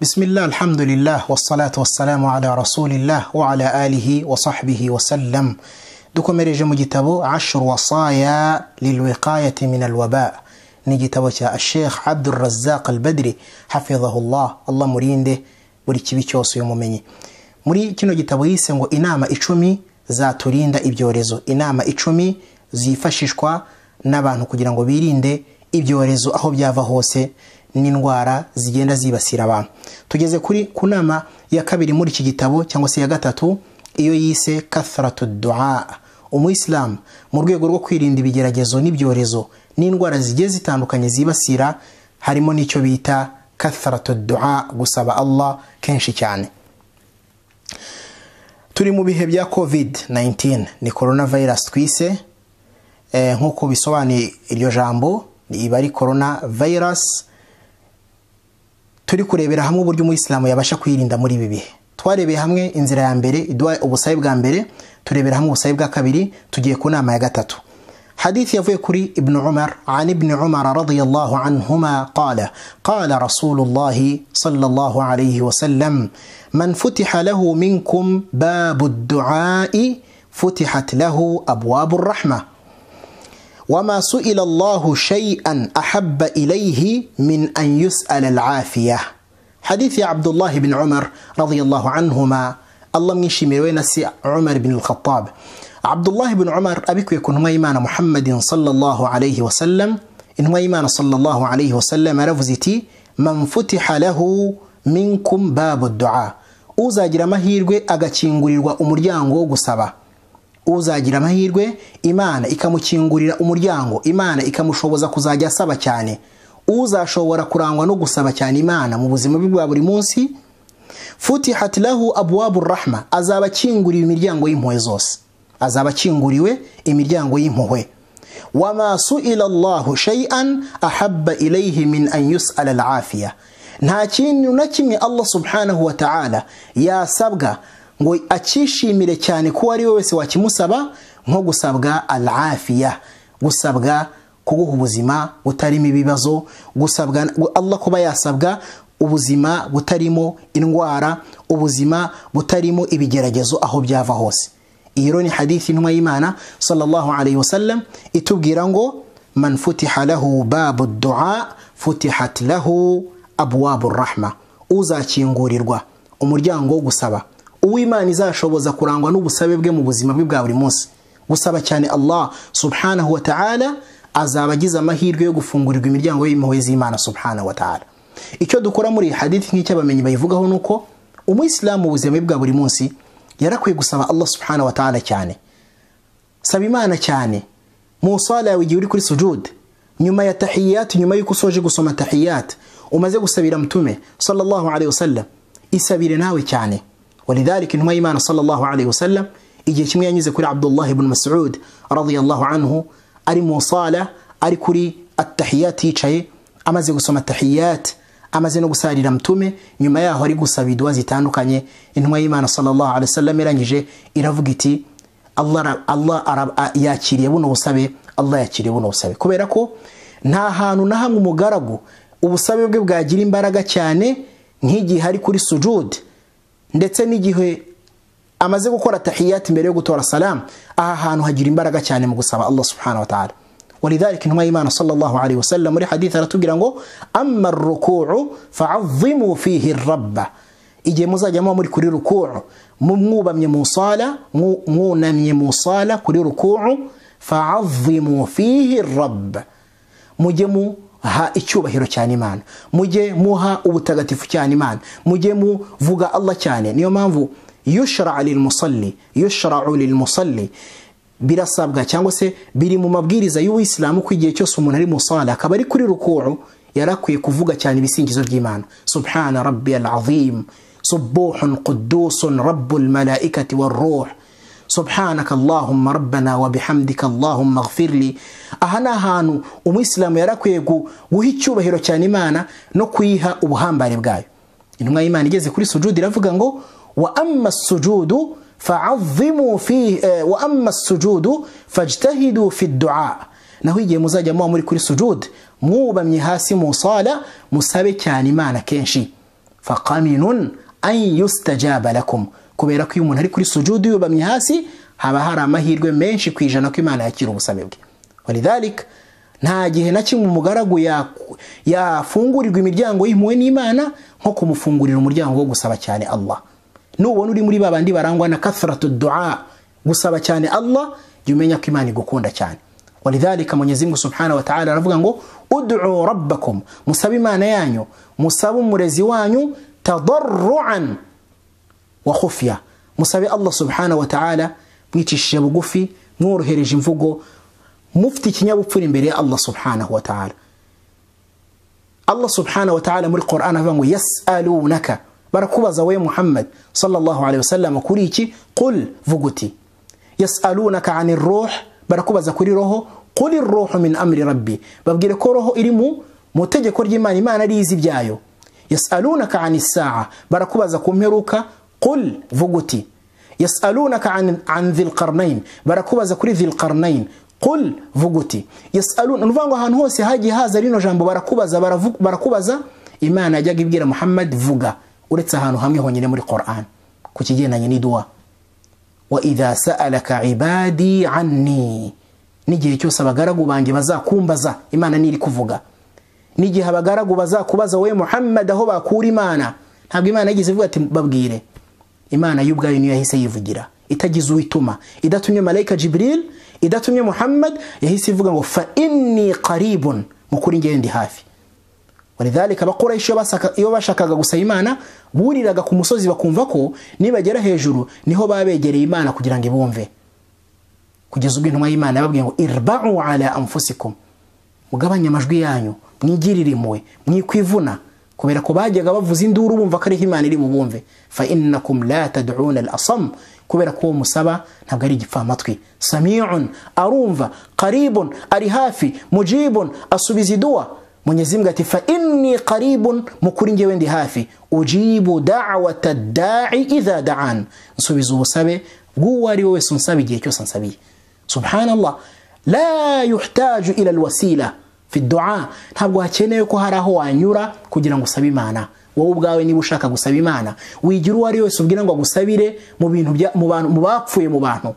Bismillah, alhamdulillah, wassalatu wassalamu ala rasulillah wa ala alihi wa sahbihi wa sallam. Dukomereje mu gitabo Ashru wasaya lilwiqayati min alwaba. Ni igitabo cya Sheikh Abdul Razzaq al-Badri hafidhahullah, Allah murinde buri kibi cyose uyu mumenyi. Muri kino gitabo yise ngo inama icumi zaturinda ibyorezo. Inama icumi zifashishwa n'abantu kugira ngo birinde ibyorezo aho byava hose n'indwara zigenda zibasira abantu tugeze kuri ku nama ya kabiri muri iki gitabo cyangwa se ya gatatu iyo yise katharatu dua umuyisilamu mu rwego rwo kwirinda ibigeragezo n'ibyorezo n'indwara zigiye zitandukanye zibasira harimo n'icyo bita katharatu dua gusaba allah kenshi cyane turi mu bihe bya covid 19 ni corona virus twise eh, nk'uko bisobanuye iryo jambo iba ari corona virus turi kurebera hamwe uburyo umuyisilamu yabasha kwirinda muri ibi bihe twarebeye hamwe inzira ya mbere iduha ubusabe bwa mbere turebera hamwe ubusabe bwa kabiri tugiye ku nama ya gatatu حديث يفوكري ابن عمر عن ابن عمر رضي الله عنهما قال قال رسول الله صلى الله عليه وسلم من فتح له منكم باب الدعاء فتحت له أبواب الرحمة وما سئل الله شيئا أحب إليه من أن يسأل العافية حديث عبد الله بن عمر رضي الله عنهما الله من شميروين عمر بن الخطاب عبد الله بن عمر أبيك يكون هما إيمان محمد صلى الله عليه وسلم إن هما إيمان صلى الله عليه وسلم رفزتي من فتح له منكم باب الدعاء uzagira amahirwe agakingurirwa umuryango wo gusaba uzagira amahirwe imana ikamukingurira umuryango imana ikamushoboza kuzajya asaba cyane uzashobora kurangwa no gusaba cyane imana mu buzima bwe bwa buri munsi futihat lahu abwabu rahma azaba akinguriwe imiryango y'impuhwe zose azaba akinguriwe imiryango y'impuhwe wama suila llahu shay'an ahabba ilayhi min an yus'ala alafiya nta kintu na kimwe allah subhanahu wa ta'ala yasabwa ngo akishimire cyane ko ari we wese wakimusaba nko gusabwa arafiya gusabwa kuguha ubuzima butarimo ibibazo gusabwa Allah kuba yasabwa ubuzima butarimo indwara ubuzima butarimo ibigeragezo aho byava hose iyi rero ni hadithi intumwa y'imana sallallahu alayhi wasallam itubwira ngo man futiha lahu babu du'a futihat lahu abwabu uzakingurirwa umuryango wo gusaba uw'imana izashoboza kurangwa n'ubusabe bwe mu buzima bwe bwa buri munsi gusaba cyane allah subhanahu wa ta'ala azaba agize amahirwe yo gufungurirwa imiryango y'impuhwe z'imana subhanahu wa ta'ala icyo dukora muri hadith nk'icyo abamenyi bayivugaho ni uko umuyisilamu mu buzima bwa buri munsi yarakwiye gusaba allah subhanahu wa ta'ala cyane saba imana cyane mu sala yawe igihe uri kuri sujude nyuma ya tahiyat nyuma y'uko usoje gusoma tahiyat umaze gusabira mutume sallallahu alaihi wasallam isabire nawe cyane ولذلك intumwa y'imana sallallahu alayhi wasallam igihe kimwe yanyuze kuri abdullah ibn mas'ud radiyallahu anhu ari mu sala ari kuri attahiyat yicaye amaze gusoma attahiyat amaze no gusarira mtume nyuma yaho ari gusaba idua zitandukanye intumwa y'imana sallallahu alayhi wasallam irangije iravuga iti Allah Allah arab yakiriye buno busabe Allah yakiriye buno busabe kubera ko nta hantu na hamwe umugaragu ubusabe bwe bwagira imbaraga cyane nk'igihe ari kuri sujud ndetse n'igihe amaze gukora tahiyati mbere yo gutora salamu aha hantu hagira imbaraga cyane mu gusaba allah subhanahu wa ta'ala ولذلك انما ايمان صلى الله عليه وسلم muri hadith aratubwira ngo amma ar-ruku'u fihi ar-rabb igihe muzajya muba muri kuri ruku'u mwubamye mu sala mwunamye mu sala kuri ruku'u fa'azzimu fihi mujye mu ha icyubahiro cyane imana mujye muha ubutagatifu cyane imana mujye muvuga allah cyane niyo mpamvu yushara lilmusalli yushara lilmusalli birasabwa cyangwa se biri mu mabwiriza y'uwisilamu ko igihe cyose umuntu ari musala akaba ari kuri rukuru yarakwiye kuvuga cyane ibisingizo by'imana subhana rabbi alazim subuhun qudusun rabbul malaikati waruh subhanaka allahumma rabbana wa bihamdika allahumma ghfirli aha ni ahantu umuyisilamu yarakwiye guha icyubahiro cyane imana no kuyiha ubuhambare bwayo intumwa y'imana igeze kuri sujudu iravuga ngo wa amma sujudu fa'azzimu fi eh, wa amma sujudu fajtahidu fi du'a naho igihe muzajya muba muri kuri sujudu mwubamye hasi mu sala musabe cyane imana kenshi faqaminun an yustajaba kubera ko iyo umuntu ari kuri sujudu yubamye hasi haba hari amahirwe menshi ku ijana ko imana yakira ubusabe bwe walidarika nta gihe na kimwe umugaragu yafungurirwa imiryango y'impuhwe n'imana nko kumufungurira umuryango wo gusaba cyane Allah nubona uri muri babandi barangwa na kathratu du'a gusaba cyane Allah jya umenya ko imana igukunda cyane walidhalika Mwenyezi Mungu Subhanahu wa Ta'ala aravuga ngo ud'u rabbakum musabe imana yanyu musaba umurezi wanyu tadarruan وخفيا مصابي الله سبحانه وتعالى بيتشي بغفي نور هيريج مفوغو مفتي كنيابو فرين بري الله سبحانه وتعالى الله سبحانه وتعالى من القرآن فهمه يسألونك بركوبة زوية محمد صلى الله عليه وسلم كوريتي قل فوغوتي يسألونك عن الروح بركوبة زكوري روحه قل الروح من أمر ربي بابجيل كوروه إلمو متجا كورجي ماني ما نريزي بجايو يسألونك عن الساعة بركوبة زكوميروكا qul vuguti yasalunaka an, an dhilqarnain barakubaza kuri dhilqarnain qul vuga uti yasaluna ni ngo haza rino jambo barakubaza barakubaza imana yajyaga ibwira muhammad vuga uretse ahantu hamwe muri quran ku kigendanye n'iduwa wa idha sa'alaka ibadi anni n'igihe cyose abagaragu banjye bazakumbaza imana niri kuvuga n'igihe abagaragu bazakubaza we muhammad aho bakura imana ntabwo imana yigeze ivuga ati imana y'ubwayo niyo yahise yivugira itagize uyituma idatumye marayika Jibril idatumye muhammad yahise ivuga ngo fa inni qaribun mukuri ngewe hafi walidhalika abakurayisho iyo bashakaga gusaba imana buriraga ku musozi bakumva ko nibagera hejuru niho babegereye imana kugira ngo ibumve kugeza ubwo intumwa y'imana yababwiye ngo irba'u ala anfusikum mugabanye amajwi yanyu mwigirire impuhwe mwikwivuna kubera ko bajyaga bavuza induru bumva ko ariho imana iri bumve fa innakum la tad'una al-asam kubera ko musaba ntabwo ari igipfamatwi sami'un arumva qaribun ari hafi mujibun asubiza idua Mwenyezi Mungu ati fa inni qaribun mukuri ngewe ndi hafi ujibu da'wata da'i idha da'an nsubiza ubusabe bw'uwo wese unsaba igihe cyose ansabiye subhanallah la yuhtaju ila alwasila fidoa ntabwo hakenewe ko hari aho wanyura kugira ngo usabe imana wowe ubwawe niba ushaka gusaba imana wigira uwo ari wese ubwira ngo agusabire mu bintu mu bapfuye mu bantu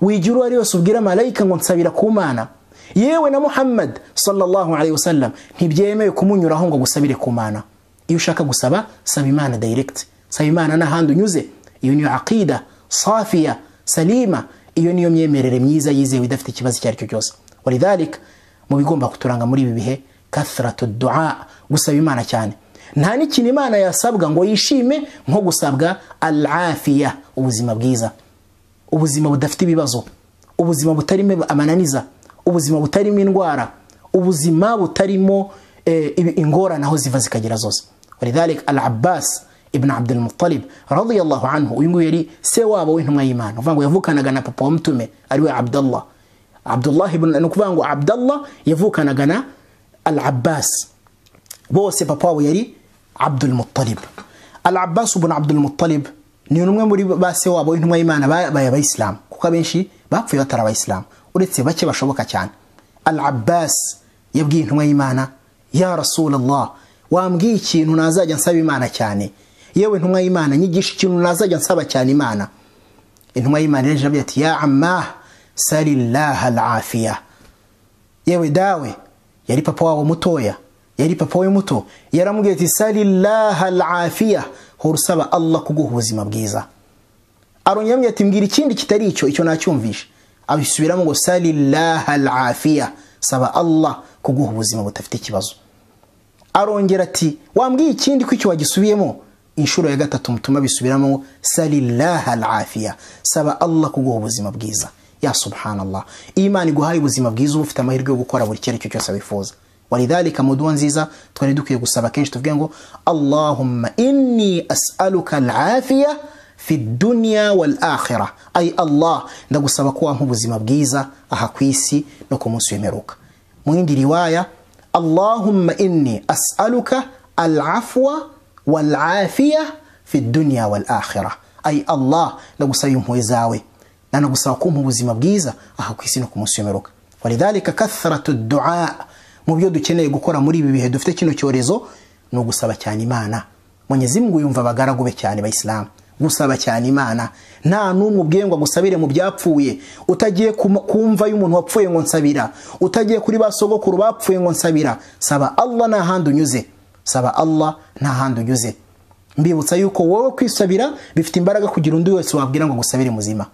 wigira uwo ari wese ubwira marayika ngo nsabira ku mana yewe na muhammad sallallahu alayhi wa sallam ntibyemewe kumunyuraho ngo agusabire ku mana iyo ushaka gusaba saba imana direct saba imana n'ahandi unyuze iyo niyo akida safiya salima iyo niyo myemerere myiza yizewe idafite ikibazo icyo ari cyo cyose walidhalika mu bigomba kuturanga muri ibi bihe kasaratu duha gusaba imana cyane nta n'ikintu imana yasabwa ngo yishime nko gusabwa arafiya ubuzima bwiza ubuzima budafite ibibazo ubuzima butarimo amananiza ubuzima butarimo indwara ubuzima butarimo eh, ingorane aho ziva zikagera zose walidhalik al abbas ibn abdulmutalib radiyallahu anhu uyu nguyu yari se wabo w'intumwa y'imana uvuga ngo yavukanaga na papa wa mutume ariwe abdallah abdullah ni ukuvuga ngo abdallah yavukanaga na al abbas bose papa we yari abdul mutalib al abbas ubona ni umwe muri ba se wabo intumwa y'imana babaye kuko abenshi bapfuye batari abayisilamu uretse bake bashoboka cyane al yabwiye intumwa y'imana ya wambwiye ikintu nazajya nsaba imana cyane yewe intumwa y'imana nyigisha ikintu nazajya nsaba cyane imana intumwa y'imana yaje ati ya amaha salillaha alafiya yewe dawe yari papa wawe mutoya yari papa we muto yaramubwiye ati salillaha alafiya hora usaba allah kuguha ubuzima bwiza arongera amubwira ati mbwira ikindi kitari icyo icyo nacyumvishe abisubiramo ngo salillaha alafiya saba allah kuguha ubuzima butafite ikibazo arongera ati wambwiye ikindi ko icyo wagisubiyemo inshuro ya gatatu mutuma bisubiramo salillaha alafiya saba allah kuguha ubuzima bwiza ya subhanallah imana iguhaye ubuzima bwiza uba ufite amahirwe yo gukora buri icyo cyose wifuza walidhalika muduwa nziza twari dukwiye gusaba kenshi tuvuge ngo allahumma inni as'aluka alafiya fi dunya wal akhira ay allah ndagusaba ko wampa ubuzima bwiza aha ku isi no ku munsi w'imperuka mu yindi riwaya allahumma inni as'aluka alafwa walafiya fi dunya wal akhira ay allah ndagusaba impuhwe zawe nanagusaba kumpa buzima bwiza aha ku isi no kumusomeruka walidhalika kathratu du'a mu byo dukeneye gukora muri ibi bihe dufite kino cyorezo ni ugusaba cyane imana mwenyezi mungu yumva abagaragu be cyane bayisilamu gusaba cyane imana nta n'umwe ubwiye ngo agusabire mu byapfuye utagiye kumva y'umuntu wapfuye ngo nsabira utagiye kuri ba sogokuru bapfuye ngo nsabira saba allah nta handi unyuze saba allah nta handi unyuze mbibutsa yuko wowe kwisabira bifite imbaraga kugira undi wese wabwira ngo agusabire muzima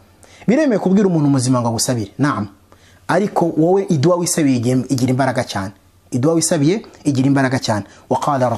biremewe kubwira umuntu muzima ngo agusabire nama ariko wowe iduwa wisabiye igira imbaraga cyane iduwa wisabiye igira imbaraga cyane wakaba